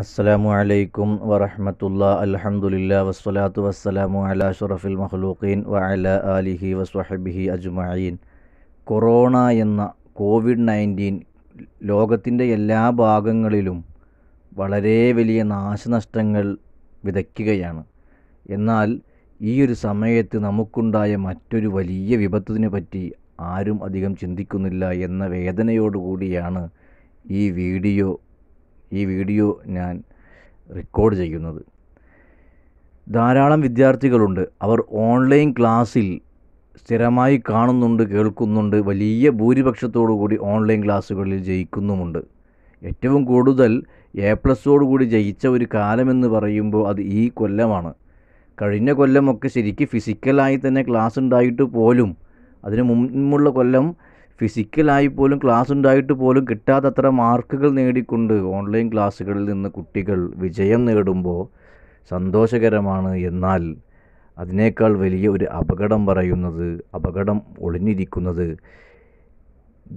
അസ്സലാമു അലൈക്കും വറഹമത്തുള്ള അലഹമുല്ല വസ്സലാത്തു വസ്സലാമു അല അഷറഫിൽ മഹ്ലൂഖീൻ വഅല ആലിഹി വസ്വഹബിഹി അജ്മഈൻ കൊറോണ എന്ന കോവിഡ് നയൻറ്റീൻ ലോകത്തിൻ്റെ എല്ലാ ഭാഗങ്ങളിലും വളരെ വലിയ നാശനഷ്ടങ്ങൾ വിതയ്ക്കുകയാണ് എന്നാൽ ഈ ഒരു സമയത്ത് നമുക്കുണ്ടായ മറ്റൊരു വലിയ വിപത്തിനെ പറ്റി ആരും അധികം ചിന്തിക്കുന്നില്ല എന്ന വേദനയോടുകൂടിയാണ് ഈ വീഡിയോ ഈ വീഡിയോ ഞാൻ റെക്കോർഡ് ചെയ്യുന്നത് ധാരാളം വിദ്യാർത്ഥികളുണ്ട് അവർ ഓൺലൈൻ ക്ലാസ്സിൽ സ്ഥിരമായി കാണുന്നുണ്ട് കേൾക്കുന്നുണ്ട് വലിയ ഭൂരിപക്ഷത്തോടു കൂടി ഓൺലൈൻ ക്ലാസ്സുകളിൽ ജയിക്കുന്നുമുണ്ട് ഏറ്റവും കൂടുതൽ എ പ്ലസ്സോടു കൂടി ജയിച്ച ഒരു കാലമെന്ന് പറയുമ്പോൾ അത് ഈ കൊല്ലമാണ് കഴിഞ്ഞ കൊല്ലമൊക്കെ ശരിക്കും ഫിസിക്കലായി തന്നെ ക്ലാസ് ഉണ്ടായിട്ട് പോലും അതിന് മുമ്പുള്ള കൊല്ലം ഫിസിക്കലായി പോലും ക്ലാസ് ഉണ്ടായിട്ട് പോലും കിട്ടാത്തത്ര മാർക്കുകൾ നേടിക്കൊണ്ട് ഓൺലൈൻ ക്ലാസ്സുകളിൽ നിന്ന് കുട്ടികൾ വിജയം നേടുമ്പോൾ സന്തോഷകരമാണ് എന്നാൽ അതിനേക്കാൾ വലിയ ഒരു അപകടം പറയുന്നത് അപകടം ഒളിഞ്ഞിരിക്കുന്നത്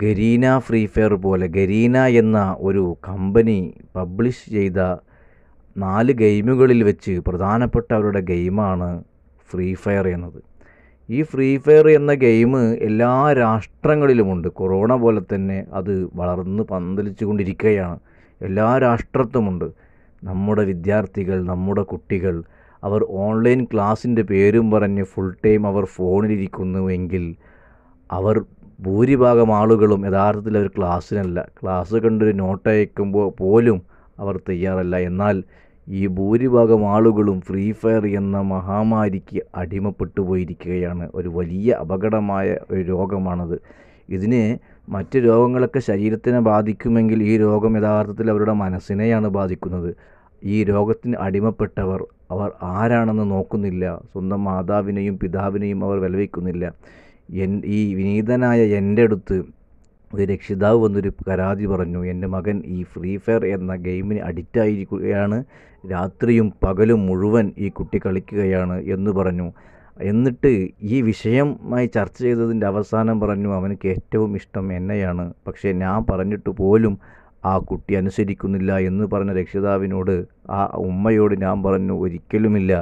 ഗരീന ഫ്രീ ഫയർ പോലെ ഗരീന എന്ന ഒരു കമ്പനി പബ്ലിഷ് ചെയ്ത നാല് ഗെയിമുകളിൽ വെച്ച് പ്രധാനപ്പെട്ട അവരുടെ ഗെയിമാണ് ഫ്രീ ഫയർ എന്നത് ഈ ഫ്രീ ഫയർ എന്ന ഗെയിം എല്ലാ രാഷ്ട്രങ്ങളിലുമുണ്ട് കൊറോണ പോലെ തന്നെ അത് വളർന്ന് പന്തലിച്ചു കൊണ്ടിരിക്കുകയാണ് എല്ലാ രാഷ്ട്രത്തുമുണ്ട് നമ്മുടെ വിദ്യാർത്ഥികൾ നമ്മുടെ കുട്ടികൾ അവർ ഓൺലൈൻ ക്ലാസ്സിൻ്റെ പേരും പറഞ്ഞ് ഫുൾ ടൈം അവർ ഫോണിലിരിക്കുന്നുവെങ്കിൽ അവർ ഭൂരിഭാഗം ആളുകളും യഥാർത്ഥത്തിൽ അവർ ക്ലാസ്സിനല്ല ക്ലാസ് കണ്ടൊരു നോട്ട് അയക്കുമ്പോൾ പോലും അവർ തയ്യാറല്ല എന്നാൽ ഈ ഭൂരിഭാഗം ആളുകളും ഫ്രീ ഫയർ എന്ന മഹാമാരിക്ക് അടിമപ്പെട്ടു പോയിരിക്കുകയാണ് ഒരു വലിയ അപകടമായ ഒരു രോഗമാണത് ഇതിന് മറ്റ് രോഗങ്ങളൊക്കെ ശരീരത്തിനെ ബാധിക്കുമെങ്കിൽ ഈ രോഗം യഥാർത്ഥത്തിൽ അവരുടെ മനസ്സിനെയാണ് ബാധിക്കുന്നത് ഈ രോഗത്തിന് അടിമപ്പെട്ടവർ അവർ ആരാണെന്ന് നോക്കുന്നില്ല സ്വന്തം മാതാവിനെയും പിതാവിനെയും അവർ വിലവയ്ക്കുന്നില്ല എൻ ഈ വിനീതനായ എൻ്റെ അടുത്ത് ഒരു രക്ഷിതാവ് വന്നൊരു പരാതി പറഞ്ഞു എൻ്റെ മകൻ ഈ ഫ്രീ ഫയർ എന്ന ഗെയിമിന് അഡിക്റ്റായിരിക്കുകയാണ് രാത്രിയും പകലും മുഴുവൻ ഈ കുട്ടി കളിക്കുകയാണ് എന്ന് പറഞ്ഞു എന്നിട്ട് ഈ വിഷയമായി ചർച്ച ചെയ്തതിൻ്റെ അവസാനം പറഞ്ഞു അവനക്ക് ഏറ്റവും ഇഷ്ടം എന്നെയാണ് പക്ഷേ ഞാൻ പറഞ്ഞിട്ട് പോലും ആ കുട്ടി അനുസരിക്കുന്നില്ല എന്ന് പറഞ്ഞ രക്ഷിതാവിനോട് ആ ഉമ്മയോട് ഞാൻ പറഞ്ഞു ഒരിക്കലുമില്ല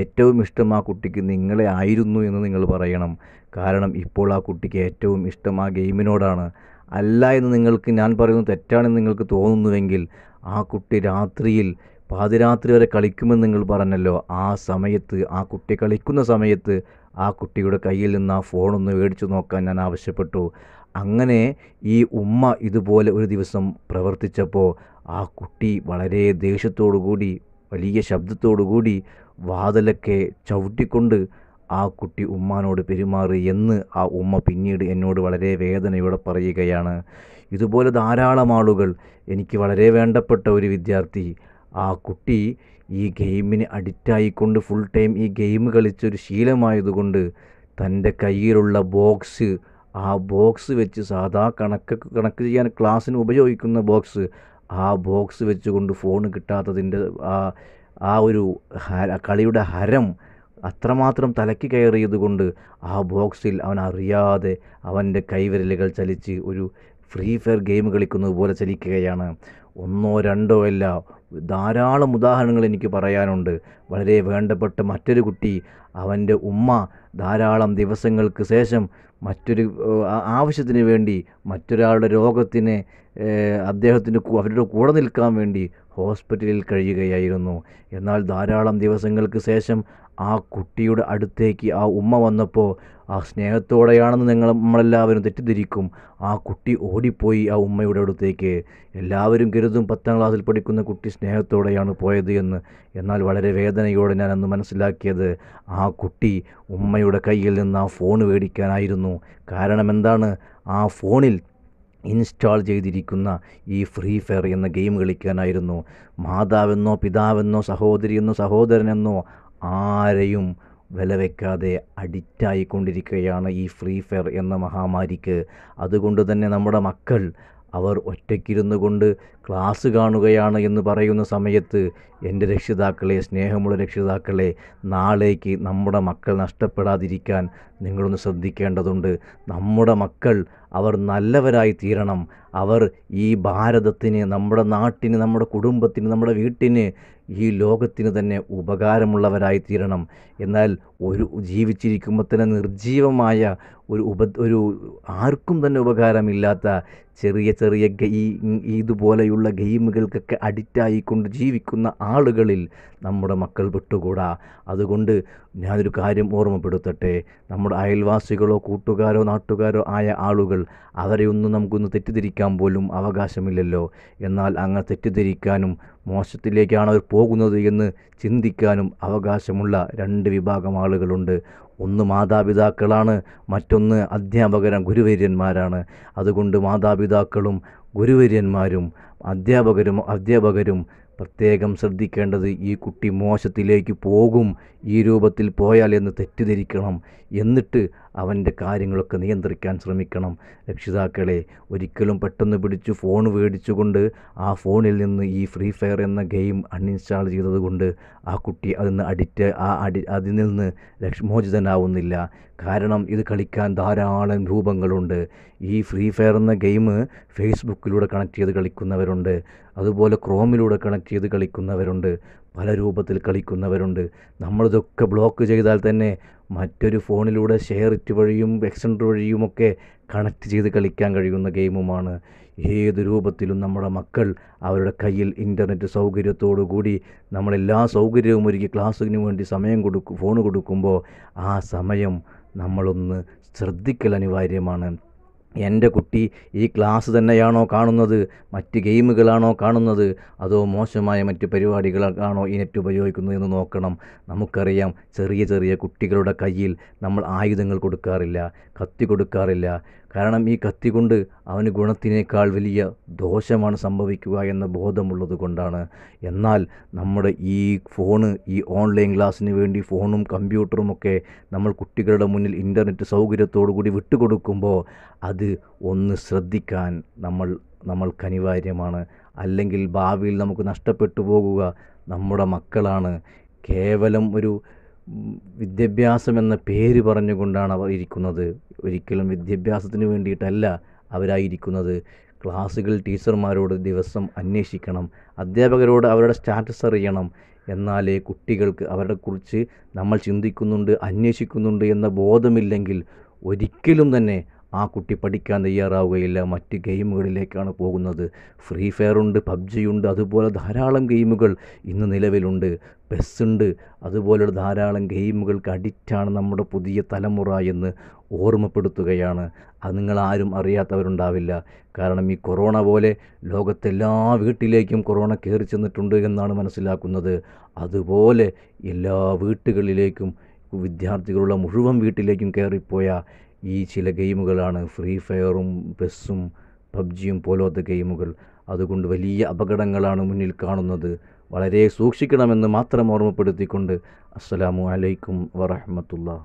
ഏറ്റവും ഇഷ്ടം ആ കുട്ടിക്ക് നിങ്ങളെ ആയിരുന്നു എന്ന് നിങ്ങൾ പറയണം കാരണം ഇപ്പോൾ ആ കുട്ടിക്ക് ഏറ്റവും ഇഷ്ടം ആ ഗെയിമിനോടാണ് അല്ല എന്ന് നിങ്ങൾക്ക് ഞാൻ പറയുന്നത് തെറ്റാണെന്ന് നിങ്ങൾക്ക് തോന്നുന്നുവെങ്കിൽ ആ കുട്ടി രാത്രിയിൽ പാതിരാത്രി വരെ കളിക്കുമെന്ന് നിങ്ങൾ പറഞ്ഞല്ലോ ആ സമയത്ത് ആ കുട്ടി കളിക്കുന്ന സമയത്ത് ആ കുട്ടിയുടെ കയ്യിൽ നിന്ന് ആ ഫോണൊന്ന് മേടിച്ചു നോക്കാൻ ഞാൻ ആവശ്യപ്പെട്ടു അങ്ങനെ ഈ ഉമ്മ ഇതുപോലെ ഒരു ദിവസം പ്രവർത്തിച്ചപ്പോൾ ആ കുട്ടി വളരെ ദേഷ്യത്തോടു കൂടി വലിയ ശബ്ദത്തോടുകൂടി വാതിലൊക്കെ ചവിട്ടിക്കൊണ്ട് ആ കുട്ടി ഉമ്മാനോട് പെരുമാറി എന്ന് ആ ഉമ്മ പിന്നീട് എന്നോട് വളരെ വേദനയോടെ പറയുകയാണ് ഇതുപോലെ ധാരാളം ആളുകൾ എനിക്ക് വളരെ വേണ്ടപ്പെട്ട ഒരു വിദ്യാർത്ഥി ആ കുട്ടി ഈ ഗെയിമിന് അഡിക്റ്റായിക്കൊണ്ട് ഫുൾ ടൈം ഈ ഗെയിം കളിച്ചൊരു ശീലമായതുകൊണ്ട് തൻ്റെ കയ്യിലുള്ള ബോക്സ് ആ ബോക്സ് വെച്ച് സാധാ കണക്ക് കണക്ക് ചെയ്യാൻ ക്ലാസ്സിന് ഉപയോഗിക്കുന്ന ബോക്സ് ആ ബോക്സ് വെച്ചുകൊണ്ട് ഫോൺ കിട്ടാത്തതിൻ്റെ ആ ആ ഒരു കളിയുടെ ഹരം അത്രമാത്രം തലയ്ക്ക് കയറിയതുകൊണ്ട് ആ ബോക്സിൽ അവൻ അറിയാതെ അവൻ്റെ കൈവിരലുകൾ ചലിച്ച് ഒരു ഫ്രീ ഫയർ ഗെയിം കളിക്കുന്നത് പോലെ ചലിക്കുകയാണ് ഒന്നോ രണ്ടോ അല്ല ധാരാളം ഉദാഹരണങ്ങൾ എനിക്ക് പറയാനുണ്ട് വളരെ വേണ്ടപ്പെട്ട മറ്റൊരു കുട്ടി അവൻ്റെ ഉമ്മ ധാരാളം ദിവസങ്ങൾക്ക് ശേഷം മറ്റൊരു ആവശ്യത്തിന് വേണ്ടി മറ്റൊരാളുടെ രോഗത്തിന് അദ്ദേഹത്തിൻ്റെ അവരുടെ കൂടെ നിൽക്കാൻ വേണ്ടി ഹോസ്പിറ്റലിൽ കഴിയുകയായിരുന്നു എന്നാൽ ധാരാളം ദിവസങ്ങൾക്ക് ശേഷം ആ കുട്ടിയുടെ അടുത്തേക്ക് ആ ഉമ്മ വന്നപ്പോൾ ആ സ്നേഹത്തോടെയാണെന്ന് നിങ്ങൾ നമ്മളെല്ലാവരും തെറ്റിദ്ധരിക്കും ആ കുട്ടി ഓടിപ്പോയി ആ ഉമ്മയുടെ അടുത്തേക്ക് എല്ലാവരും കരുതും പത്താം ക്ലാസ്സിൽ പഠിക്കുന്ന കുട്ടി സ്നേഹത്തോടെയാണ് പോയത് എന്ന് എന്നാൽ വളരെ വേദനയോടെ ഞാൻ അന്ന് മനസ്സിലാക്കിയത് ആ കുട്ടി ഉമ്മയുടെ കയ്യിൽ നിന്ന് ആ ഫോൺ മേടിക്കാനായിരുന്നു കാരണം എന്താണ് ആ ഫോണിൽ ഇൻസ്റ്റാൾ ചെയ്തിരിക്കുന്ന ഈ ഫ്രീ ഫയർ എന്ന ഗെയിം കളിക്കാനായിരുന്നു മാതാവെന്നോ പിതാവെന്നോ സഹോദരിയെന്നോ സഹോദരനെന്നോ ആരെയും വില വയ്ക്കാതെ അഡിക്റ്റായിക്കൊണ്ടിരിക്കുകയാണ് ഈ ഫ്രീ ഫയർ എന്ന മഹാമാരിക്ക് അതുകൊണ്ട് തന്നെ നമ്മുടെ മക്കൾ അവർ ഒറ്റയ്ക്കിരുന്നു കൊണ്ട് ക്ലാസ് കാണുകയാണ് എന്ന് പറയുന്ന സമയത്ത് എൻ്റെ രക്ഷിതാക്കളെ സ്നേഹമുള്ള രക്ഷിതാക്കളെ നാളേക്ക് നമ്മുടെ മക്കൾ നഷ്ടപ്പെടാതിരിക്കാൻ നിങ്ങളൊന്ന് ശ്രദ്ധിക്കേണ്ടതുണ്ട് നമ്മുടെ മക്കൾ അവർ നല്ലവരായി തീരണം അവർ ഈ ഭാരതത്തിന് നമ്മുടെ നാട്ടിന് നമ്മുടെ കുടുംബത്തിന് നമ്മുടെ വീട്ടിന് ഈ ലോകത്തിന് തന്നെ ഉപകാരമുള്ളവരായി തീരണം എന്നാൽ ഒരു ജീവിച്ചിരിക്കുമ്പോൾ തന്നെ നിർജീവമായ ഒരു ഉപ ഒരു ആർക്കും തന്നെ ഉപകാരമില്ലാത്ത ചെറിയ ചെറിയ ഈ ഇതുപോലെയുള്ള ഗെയിമുകൾക്കൊക്കെ അഡിക്റ്റായിക്കൊണ്ട് ജീവിക്കുന്ന ആളുകളിൽ നമ്മുടെ മക്കൾ വിട്ടുകൂടാ അതുകൊണ്ട് ഞാനൊരു കാര്യം ഓർമ്മപ്പെടുത്തട്ടെ നമ്മുടെ അയൽവാസികളോ കൂട്ടുകാരോ നാട്ടുകാരോ ആയ ആളുകൾ അവരെ ഒന്നും നമുക്കൊന്ന് തെറ്റിദ്ധരിക്കാൻ പോലും അവകാശമില്ലല്ലോ എന്നാൽ അങ്ങനെ തെറ്റിദ്ധരിക്കാനും മോശത്തിലേക്കാണ് അവർ പോകുന്നത് എന്ന് ചിന്തിക്കാനും അവകാശമുള്ള രണ്ട് വിഭാഗം ആളുകളുണ്ട് ഒന്ന് മാതാപിതാക്കളാണ് മറ്റൊന്ന് അധ്യാപകരും ഗുരുവര്യന്മാരാണ് അതുകൊണ്ട് മാതാപിതാക്കളും ഗുരുവര്യന്മാരും അധ്യാപകരും അധ്യാപകരും പ്രത്യേകം ശ്രദ്ധിക്കേണ്ടത് ഈ കുട്ടി മോശത്തിലേക്ക് പോകും ഈ രൂപത്തിൽ പോയാൽ എന്ന് തെറ്റിദ്ധരിക്കണം എന്നിട്ട് അവൻ്റെ കാര്യങ്ങളൊക്കെ നിയന്ത്രിക്കാൻ ശ്രമിക്കണം രക്ഷിതാക്കളെ ഒരിക്കലും പെട്ടെന്ന് പിടിച്ച് ഫോൺ മേടിച്ചുകൊണ്ട് ആ ഫോണിൽ നിന്ന് ഈ ഫ്രീ ഫയർ എന്ന ഗെയിം അൺഇൻസ്റ്റാൾ ചെയ്തതുകൊണ്ട് ആ കുട്ടി നിന്ന് അഡിക്റ്റ് ആ അടി അതിൽ നിന്ന് മോചിതനാവുന്നില്ല കാരണം ഇത് കളിക്കാൻ ധാരാളം രൂപങ്ങളുണ്ട് ഈ ഫ്രീ ഫയർ എന്ന ഗെയിം ഫേസ്ബുക്കിലൂടെ കണക്ട് ചെയ്ത് കളിക്കുന്നവരുണ്ട് അതുപോലെ ക്രോമിലൂടെ കണക്ട് ചെയ്ത് കളിക്കുന്നവരുണ്ട് പല രൂപത്തിൽ കളിക്കുന്നവരുണ്ട് നമ്മളിതൊക്കെ ബ്ലോക്ക് ചെയ്താൽ തന്നെ മറ്റൊരു ഫോണിലൂടെ ഷെയർ ഇറ്റ് വഴിയും എക്സ്റ്റൻഡർ വഴിയുമൊക്കെ കണക്ട് ചെയ്ത് കളിക്കാൻ കഴിയുന്ന ഗെയിമുമാണ് ഏത് രൂപത്തിലും നമ്മുടെ മക്കൾ അവരുടെ കയ്യിൽ ഇൻ്റർനെറ്റ് കൂടി നമ്മളെല്ലാ സൗകര്യവും ഒരുക്കി ക്ലാസ്സിന് വേണ്ടി സമയം കൊടുക്കും ഫോൺ കൊടുക്കുമ്പോൾ ആ സമയം നമ്മളൊന്ന് ശ്രദ്ധിക്കൽ അനിവാര്യമാണ് എൻ്റെ കുട്ടി ഈ ക്ലാസ് തന്നെയാണോ കാണുന്നത് മറ്റ് ഗെയിമുകളാണോ കാണുന്നത് അതോ മോശമായ മറ്റ് പരിപാടികളാണോ ഈ നെറ്റ് ഉപയോഗിക്കുന്നത് എന്ന് നോക്കണം നമുക്കറിയാം ചെറിയ ചെറിയ കുട്ടികളുടെ കയ്യിൽ നമ്മൾ ആയുധങ്ങൾ കൊടുക്കാറില്ല കത്തി കൊടുക്കാറില്ല കാരണം ഈ കത്തി കൊണ്ട് അവന് ഗുണത്തിനേക്കാൾ വലിയ ദോഷമാണ് സംഭവിക്കുക എന്ന ബോധമുള്ളത് കൊണ്ടാണ് എന്നാൽ നമ്മുടെ ഈ ഫോണ് ഈ ഓൺലൈൻ ക്ലാസ്സിന് വേണ്ടി ഫോണും കമ്പ്യൂട്ടറും ഒക്കെ നമ്മൾ കുട്ടികളുടെ മുന്നിൽ ഇൻ്റർനെറ്റ് സൗകര്യത്തോടു കൂടി വിട്ടുകൊടുക്കുമ്പോൾ അത് ഒന്ന് ശ്രദ്ധിക്കാൻ നമ്മൾ അനിവാര്യമാണ് അല്ലെങ്കിൽ ഭാവിയിൽ നമുക്ക് നഷ്ടപ്പെട്ടു പോകുക നമ്മുടെ മക്കളാണ് കേവലം ഒരു വിദ്യാഭ്യാസം എന്ന പേര് പറഞ്ഞുകൊണ്ടാണ് അവർ ഇരിക്കുന്നത് ഒരിക്കലും വിദ്യാഭ്യാസത്തിന് വേണ്ടിയിട്ടല്ല അവരായിരിക്കുന്നത് ക്ലാസ്സുകൾ ടീച്ചർമാരോട് ദിവസം അന്വേഷിക്കണം അധ്യാപകരോട് അവരുടെ സ്റ്റാറ്റസ് അറിയണം എന്നാലേ കുട്ടികൾക്ക് അവരുടെ കുറിച്ച് നമ്മൾ ചിന്തിക്കുന്നുണ്ട് അന്വേഷിക്കുന്നുണ്ട് എന്ന ബോധമില്ലെങ്കിൽ ഒരിക്കലും തന്നെ ആ കുട്ടി പഠിക്കാൻ തയ്യാറാവുകയില്ല മറ്റ് ഗെയിമുകളിലേക്കാണ് പോകുന്നത് ഫ്രീ ഫയർ ഉണ്ട് പബ്ജി ഉണ്ട് അതുപോലെ ധാരാളം ഗെയിമുകൾ ഇന്ന് നിലവിലുണ്ട് പെസ് ഉണ്ട് അതുപോലെ ധാരാളം ഗെയിമുകൾക്ക് അഡിക്റ്റാണ് നമ്മുടെ പുതിയ തലമുറ എന്ന് ഓർമ്മപ്പെടുത്തുകയാണ് അത് നിങ്ങൾ ആരും അറിയാത്തവരുണ്ടാവില്ല കാരണം ഈ കൊറോണ പോലെ ലോകത്തെല്ലാ വീട്ടിലേക്കും കൊറോണ കയറി ചെന്നിട്ടുണ്ട് എന്നാണ് മനസ്സിലാക്കുന്നത് അതുപോലെ എല്ലാ വീട്ടുകളിലേക്കും വിദ്യാർത്ഥികളുള്ള മുഴുവൻ വീട്ടിലേക്കും കയറിപ്പോയ ഈ ചില ഗെയിമുകളാണ് ഫ്രീ ഫയറും പെസ്സും പബ്ജിയും പോലത്തെ ഗെയിമുകൾ അതുകൊണ്ട് വലിയ അപകടങ്ങളാണ് മുന്നിൽ കാണുന്നത് വളരെ സൂക്ഷിക്കണമെന്ന് മാത്രം ഓർമ്മപ്പെടുത്തിക്കൊണ്ട് അസ്സലാമു അലൈക്കും വറഹമത്തുള്ള